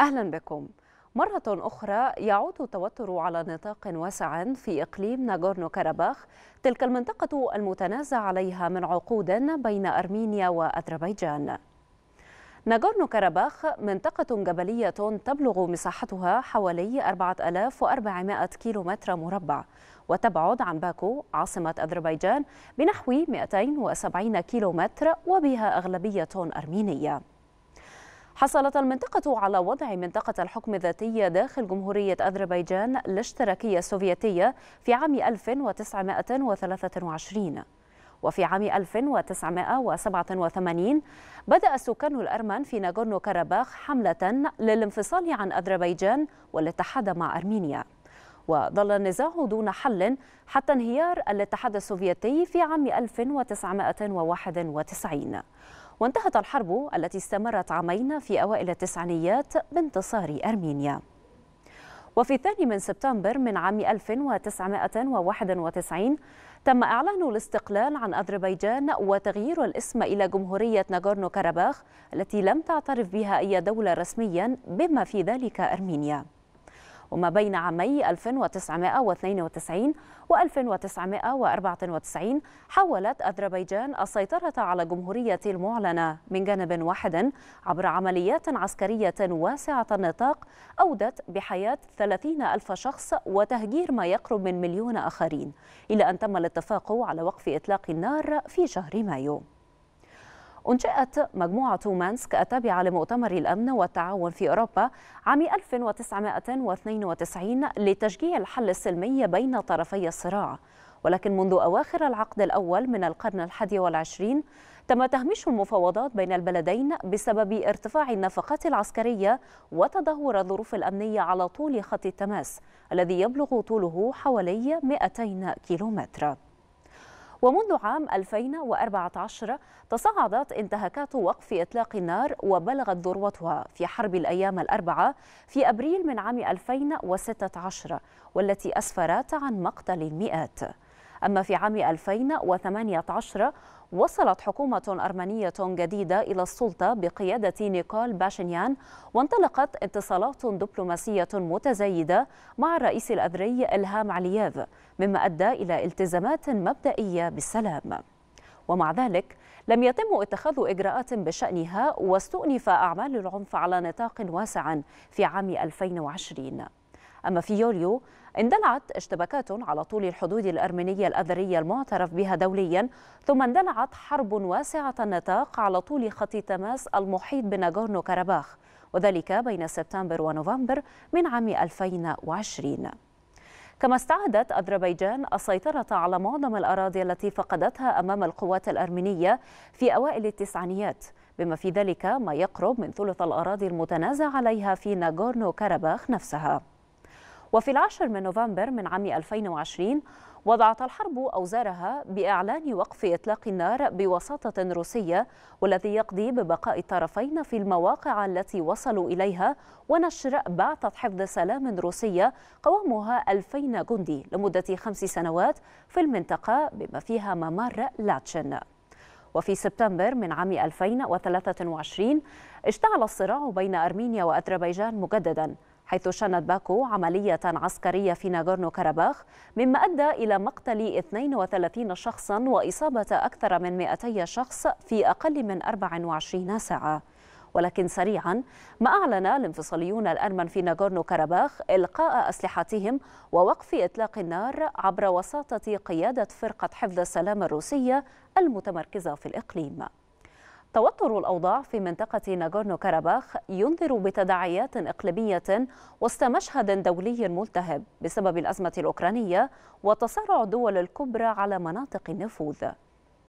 أهلا بكم مرة أخرى يعود التوتر على نطاق واسع في إقليم ناغورنو كاراباخ تلك المنطقة المتنازع عليها من عقود بين أرمينيا وأذربيجان ناغورنو كاراباخ منطقة جبلية تبلغ مساحتها حوالي 4400 كيلومتر مربع وتبعد عن باكو عاصمة أذربيجان بنحو 270 كيلومتر وبها أغلبية أرمينية حصلت المنطقة على وضع منطقة الحكم الذاتية داخل جمهورية أذربيجان الاشتراكية السوفيتية في عام 1923 وفي عام 1987 بدأ السكان الأرمن في ناغورنو كاراباخ حملة للانفصال عن أذربيجان والاتحاد مع أرمينيا وظل النزاع دون حل حتى انهيار الاتحاد السوفيتي في عام 1991 وانتهت الحرب التي استمرت عامين في أوائل التسعينيات بانتصار أرمينيا وفي الثاني من سبتمبر من عام 1991 تم إعلان الاستقلال عن أذربيجان وتغيير الاسم إلى جمهورية ناغورنو كاراباخ التي لم تعترف بها أي دولة رسميا بما في ذلك أرمينيا وما بين عامي 1992 و 1994 حولت أذربيجان السيطرة على جمهورية المعلنة من جانب واحد عبر عمليات عسكرية واسعة النطاق أودت بحياة 30 ألف شخص وتهجير ما يقرب من مليون آخرين إلى أن تم الاتفاق على وقف إطلاق النار في شهر مايو أنشئت مجموعة مانسك التابعة لمؤتمر الأمن والتعاون في أوروبا عام 1992 لتشجيع الحل السلمي بين طرفي الصراع ولكن منذ أواخر العقد الأول من القرن الحادي والعشرين تم تهميش المفاوضات بين البلدين بسبب ارتفاع النفقات العسكرية وتدهور الظروف الأمنية على طول خط التماس الذي يبلغ طوله حوالي 200 كيلومتر ومنذ عام 2014 تصاعدت انتهاكات وقف إطلاق النار وبلغت ذروتها في حرب الأيام الأربعة في أبريل من عام 2016 والتي أسفرت عن مقتل المئات أما في عام 2018 وصلت حكومة أرمنية جديدة إلى السلطة بقيادة نيكول باشنيان وانطلقت اتصالات دبلوماسية متزايدة مع الرئيس الأذري إلهام علييف مما أدى إلى التزامات مبدئية بالسلام ومع ذلك لم يتم اتخاذ إجراءات بشأنها واستؤنف أعمال العنف على نطاق واسع في عام 2020 أما في يوليو اندلعت اشتباكات على طول الحدود الأرمينية الأذرية المعترف بها دوليا ثم اندلعت حرب واسعة النطاق على طول خط تماس المحيط بناغورنو كاراباخ وذلك بين سبتمبر ونوفمبر من عام 2020 كما استعادت أذربيجان السيطرة على معظم الأراضي التي فقدتها أمام القوات الأرمينية في أوائل التسعينيات بما في ذلك ما يقرب من ثلث الأراضي المتنازع عليها في ناغورنو كاراباخ نفسها وفي العاشر من نوفمبر من عام 2020 وضعت الحرب أوزارها بإعلان وقف إطلاق النار بوساطة روسية والذي يقضي ببقاء الطرفين في المواقع التي وصلوا إليها ونشر بعثة حفظ سلام روسية قوامها 2000 جندي لمدة خمس سنوات في المنطقة بما فيها ممر لاتشن وفي سبتمبر من عام 2023 اشتعل الصراع بين أرمينيا وأذربيجان مجدداً حيث شنت باكو عملية عسكرية في ناغورنو كاراباخ مما أدى إلى مقتل 32 شخصا وإصابة أكثر من 200 شخص في أقل من 24 ساعة ولكن سريعا ما أعلن الانفصاليون الأرمن في ناغورنو كاراباخ إلقاء أسلحتهم ووقف إطلاق النار عبر وساطة قيادة فرقة حفظ السلام الروسية المتمركزة في الإقليم توتر الأوضاع في منطقة ناغورنو كاراباخ ينذر بتداعيات إقليمية وسط مشهد دولي ملتهب بسبب الأزمة الأوكرانية وتصارع الدول الكبرى على مناطق النفوذ